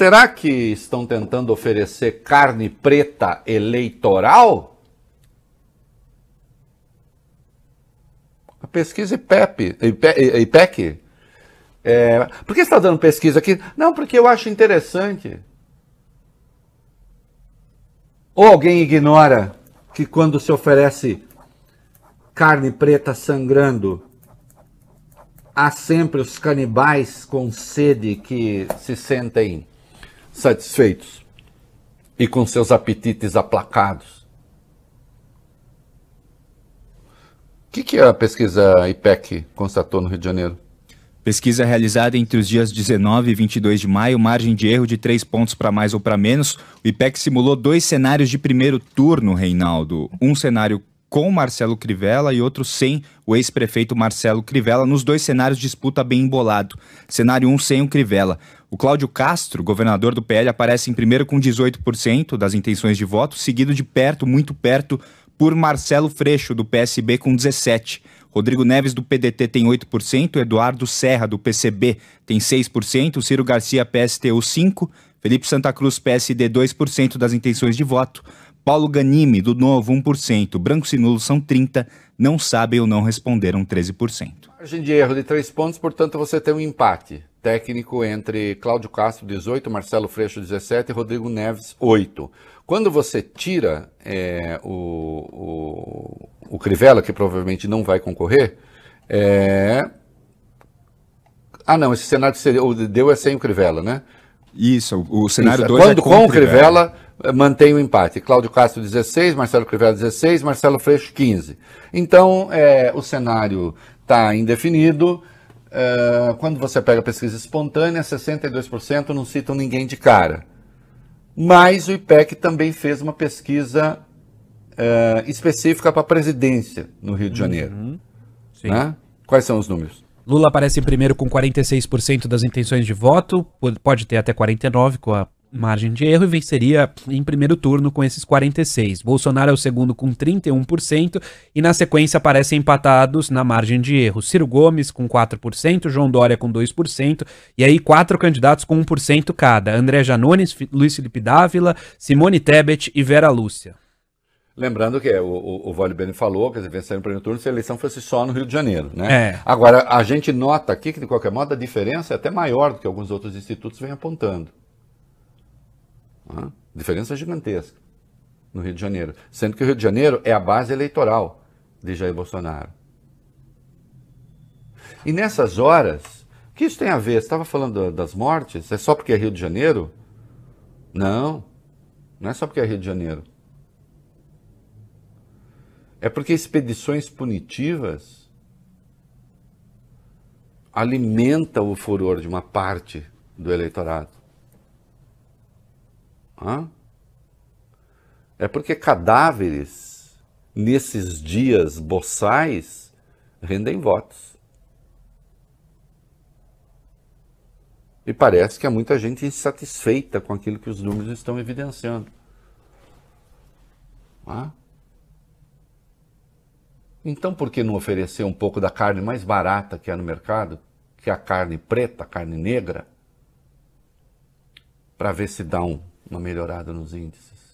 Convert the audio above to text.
Será que estão tentando oferecer carne preta eleitoral? A pesquisa IPEP, IPEC. É, por que está dando pesquisa aqui? Não, porque eu acho interessante. Ou alguém ignora que quando se oferece carne preta sangrando, há sempre os canibais com sede que se sentem satisfeitos e com seus apetites aplacados. O que, que a pesquisa IPEC constatou no Rio de Janeiro? Pesquisa realizada entre os dias 19 e 22 de maio, margem de erro de três pontos para mais ou para menos. O IPEC simulou dois cenários de primeiro turno, Reinaldo. Um cenário com Marcelo Crivella e outro sem o ex-prefeito Marcelo Crivella, nos dois cenários disputa bem embolado. Cenário 1 um sem o Crivella. O Cláudio Castro, governador do PL, aparece em primeiro com 18% das intenções de voto, seguido de perto, muito perto, por Marcelo Freixo, do PSB, com 17%. Rodrigo Neves, do PDT, tem 8%, Eduardo Serra, do PCB, tem 6%, Ciro Garcia, PSTU, 5%, Felipe Santa Cruz, PSD, 2% das intenções de voto, Paulo Ganime, do Novo, 1%. Brancos e nulos são 30%. Não sabem ou não responderam 13%. Margem de erro de 3 pontos, portanto, você tem um empate técnico entre Cláudio Castro, 18, Marcelo Freixo, 17 e Rodrigo Neves, 8. Quando você tira é, o, o, o, Crivella, que provavelmente não vai concorrer, é... Ah, não, esse cenário que deu é sem o Crivella, né? Isso, o cenário 2 é, é com, com o Crivella. Crivella eh, mantém o empate. Cláudio Castro 16, Marcelo Crivella 16, Marcelo Freixo 15. Então, é, o cenário está indefinido. É, quando você pega a pesquisa espontânea, 62% não citam ninguém de cara. Mas o IPEC também fez uma pesquisa é, específica para a presidência no Rio de uhum. Janeiro. Uhum. Né? Quais são os números? Lula aparece em primeiro com 46% das intenções de voto, pode ter até 49% com a margem de erro e venceria em primeiro turno com esses 46. Bolsonaro é o segundo com 31% e na sequência aparecem empatados na margem de erro. Ciro Gomes com 4%, João Dória com 2% e aí quatro candidatos com 1% cada: André Janones, Luiz Felipe Dávila, Simone Tebet e Vera Lúcia. Lembrando que o, o, o Vale Bene falou, que dizer, venceram em primeiro turno se a eleição fosse só no Rio de Janeiro, né? É. Agora, a gente nota aqui que, de qualquer modo, a diferença é até maior do que alguns outros institutos vêm apontando. Né? Diferença gigantesca no Rio de Janeiro. Sendo que o Rio de Janeiro é a base eleitoral de Jair Bolsonaro. E nessas horas, o que isso tem a ver? Você estava falando das mortes? É só porque é Rio de Janeiro? Não, não é só porque é Rio de Janeiro. É porque expedições punitivas alimentam o furor de uma parte do eleitorado. É porque cadáveres, nesses dias boçais, rendem votos. E parece que há muita gente insatisfeita com aquilo que os números estão evidenciando. Então, por que não oferecer um pouco da carne mais barata que há no mercado, que é a carne preta, a carne negra, para ver se dá um uma melhorada nos índices.